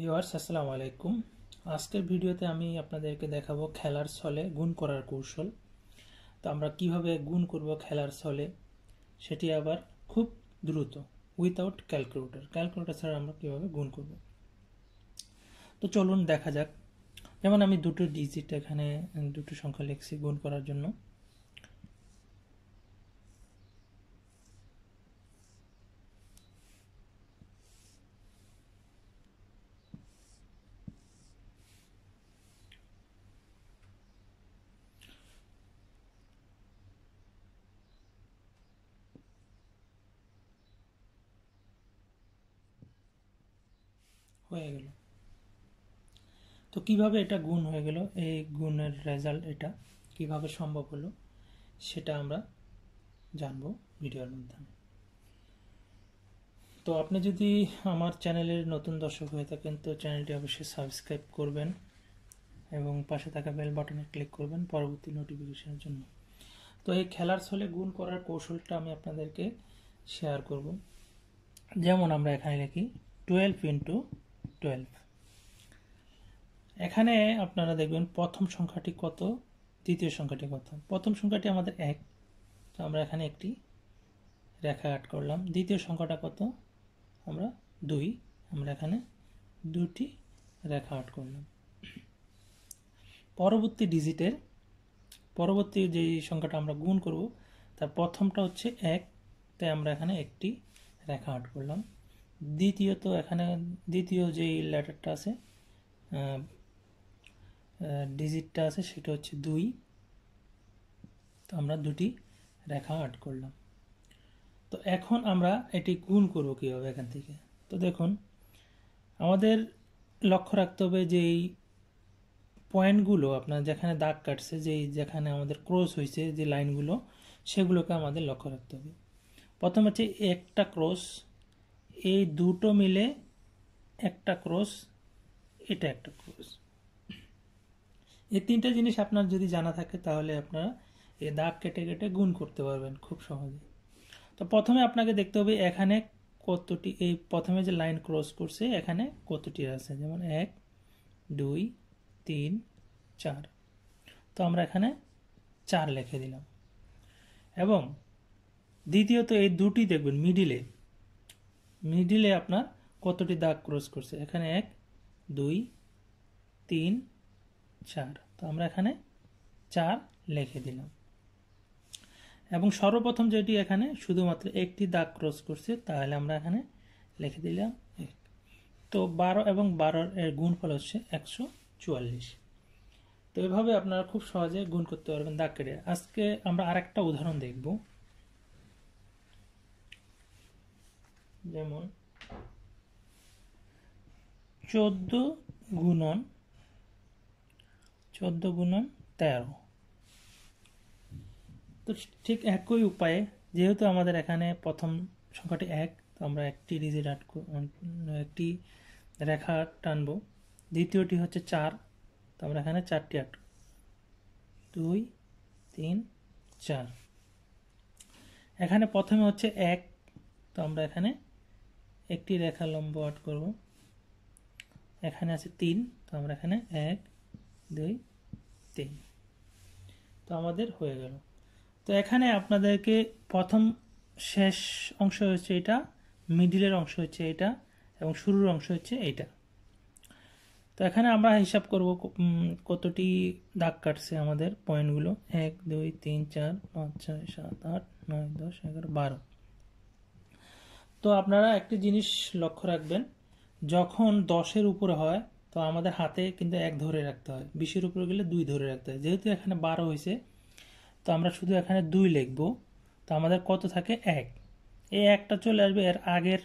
viewers আসসালামু আলাইকুম আজকের ভিডিওতে আমি আপনাদেরকে দেখাবো খেলার ছলে গুণ করার কৌশল তো আমরা কিভাবে গুণ করব খেলার ছলে সেটি আবার খুব দ্রুত উইথাউট ক্যালকুলেটর ক্যালকুলেটর ছাড়া আমরা কিভাবে গুণ করব তো চলুন দেখা যাক যেমন আমি দুটো ডিজিট এখানে দুটো সংখ্যা লিখছি গুণ করার জন্য হয়ে গেল তো কিভাবে এটা গুণ হয়ে গেল এই গুণের রেজাল্ট এটা কিভাবে সম্ভব হলো সেটা আমরা জানব ভিডিওর মাধ্যমে তো আপনি যদি আমার চ্যানেলের নতুন দর্শক হয়ে থাকেন তো চ্যানেলটি অবশ্যই সাবস্ক্রাইব করবেন এবং পাশে থাকা বেল বাটনে ক্লিক করবেন পরবর্তী নোটিফিকেশনের জন্য তো এই খেলার ছলে গুণ করার কৌশলটা আমি আপনাদেরকে শেয়ার করব যেমন আমরা এখানে লিখি টুয়েলভ ইন্টু টুয়েলভ এখানে আপনারা দেখবেন প্রথম সংখ্যাটি কত দ্বিতীয় সংখ্যাটি কত প্রথম সংখ্যাটি আমাদের এক তো আমরা এখানে একটি রেখা আট করলাম দ্বিতীয় সংখ্যাটা কত আমরা দুই আমরা এখানে দুটি রেখা আট করলাম পরবর্তী ডিজিটের পরবর্তী যে সংখ্যাটা আমরা গুণ করব তার প্রথমটা হচ্ছে এক তাই আমরা এখানে একটি রেখা আট করলাম দ্বিতীয়ত এখানে দ্বিতীয় যে লেটারটা আছে ডিজিটটা আছে সেটা হচ্ছে দুই তো আমরা দুটি রেখা আর্ট করলাম তো এখন আমরা এটি গুণ করব কীভাবে এখান থেকে তো দেখুন আমাদের লক্ষ্য রাখতে হবে যে এই পয়েন্টগুলো আপনার যেখানে দাগ কাটছে যেই যেখানে আমাদের ক্রস হয়েছে যে লাইনগুলো সেগুলোকে আমাদের লক্ষ্য রাখতে হবে প্রথম হচ্ছে একটা ক্রস এই দুটো মিলে একটা ক্রস এটা একটা ক্রস এই তিনটা জিনিস আপনার যদি জানা থাকে তাহলে আপনারা এই দাগ কেটে কেটে গুণ করতে পারবেন খুব সহজে তো প্রথমে আপনাকে দেখতে হবে এখানে কতটি এই প্রথমে যে লাইন ক্রস করছে এখানে কতটি আছে যেমন এক দুই তিন চার তো আমরা এখানে চার লিখে দিলাম এবং দ্বিতীয়ত এই দুটি দেখবেন মিডিলে মিডিলে আপনার কতটি দাগ ক্রস করছে এখানে এক দুই তিন চার তো আমরা এখানে চার লিখে দিলাম এবং সর্বপ্রথম যেটি এখানে শুধুমাত্র একটি দাগ ক্রস করছে তাহলে আমরা এখানে লিখে দিলাম এক তো বারো এবং বারোর এর গুণফল হচ্ছে একশো চুয়াল্লিশ তো এভাবে আপনারা খুব সহজে গুণ করতে পারবেন দাগ কেটে আজকে আমরা আরেকটা উদাহরণ দেখব যেমন চোদ্দ গুণন চোদ্দ গুণন তেরো তো ঠিক একই উপায়ে যেহেতু আমাদের এখানে প্রথম সংখ্যাটি এক তো আমরা একটি ডিজিট আট একটি রেখা টানব দ্বিতীয়টি হচ্ছে চার তো আমরা এখানে চারটি আট দুই তিন চার এখানে প্রথমে হচ্ছে এক তো আমরা এখানে একটি রেখা লম্ব আট করব এখানে আছে তিন তো আমরা এখানে এক দুই তিন তো আমাদের হয়ে গেল তো এখানে আপনাদেরকে প্রথম শেষ অংশ হচ্ছে এটা মিডিলের অংশ হচ্ছে এটা এবং শুরুর অংশ হচ্ছে এটা তো এখানে আমরা হিসাব করব কতটি দাগ কাটছে আমাদের পয়েন্টগুলো এক দুই তিন চার পাঁচ ছয় সাত আট নয় দশ এগারো বারো তো আপনারা একটি জিনিস লক্ষ্য রাখবেন যখন দশের উপরে হয় তো আমাদের হাতে কিন্তু এক ধরে রাখতে হয় বিশের উপরে গেলে দুই ধরে রাখতে হয় যেহেতু এখানে বারো হয়েছে তো আমরা শুধু এখানে দুই লিখব তো আমাদের কত থাকে এক এই একটা চলে আসবে এর আগের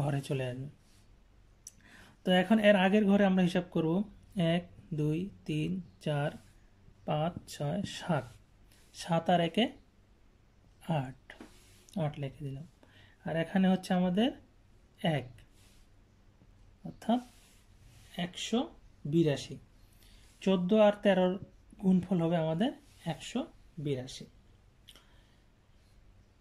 ঘরে চলে আসবে তো এখন এর আগের ঘরে আমরা হিসাব করব এক দুই তিন চার পাঁচ ছয় সাত সাত আর একে আট আট লিখে দিলাম আর এখানে হচ্ছে আমাদের এক অর্থাৎ একশো বিরাশি চোদ্দো আর তেরোর গুণফল হবে আমাদের একশো বিরাশি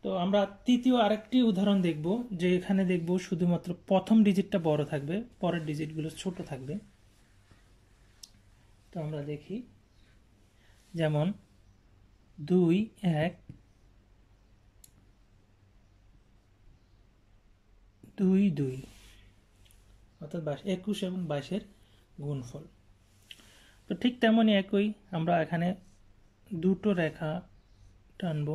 তো আমরা তৃতীয় আরেকটি উদাহরণ দেখব যে এখানে দেখব শুধুমাত্র প্রথম ডিজিটটা বড় থাকবে পরের ডিজিটগুলো ছোট থাকবে তো আমরা দেখি যেমন দুই এক দুই দুই অর্থাৎ বাইশ একুশ এবং বাইশের গুণফল তো ঠিক তেমনই একই আমরা এখানে দুটো রেখা টানব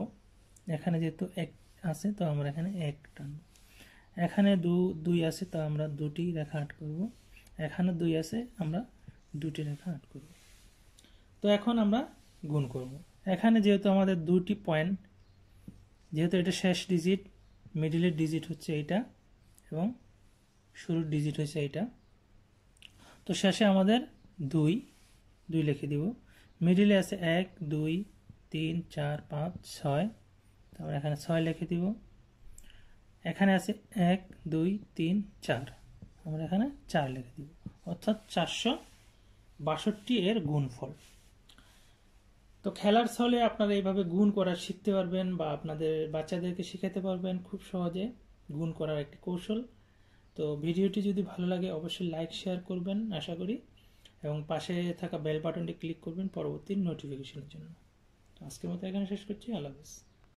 এখানে যেহেতু এক আছে তো আমরা এখানে এক টানব এখানে দু দুই আছে তো আমরা দুটি রেখা আট করব এখানে দুই আছে আমরা দুটি রেখা আট করব তো এখন আমরা গুণ করব এখানে যেহেতু আমাদের দুটি পয়েন্ট যেহেতু এটা শেষ ডিজিট মিডিলের ডিজিট হচ্ছে এটা এবং শুরুর ডিজিট হয়েছে এটা তো শেষে আমাদের দুই দুই লিখে দিব মিডিলে আছে এক দুই তিন চার পাঁচ ছয় তারপর এখানে ছয় লিখে দিব এখানে আছে এক দুই তিন চার আমরা এখানে চার লিখে দিব অর্থাৎ চারশো বাষট্টি এর গুণফল তো খেলার ছলে আপনারা এইভাবে গুণ করা শিখতে পারবেন বা আপনাদের বাচ্চাদেরকে শিখাতে পারবেন খুব সহজে গুণ করার একটি কৌশল তো ভিডিওটি যদি ভালো লাগে অবশ্যই লাইক শেয়ার করবেন আশা করি এবং পাশে থাকা বেল বাটনটি ক্লিক করবেন পরবর্তী নোটিফিকেশনের জন্য আজকের মতো এখানে শেষ করছি আল্লাহ হাফিজ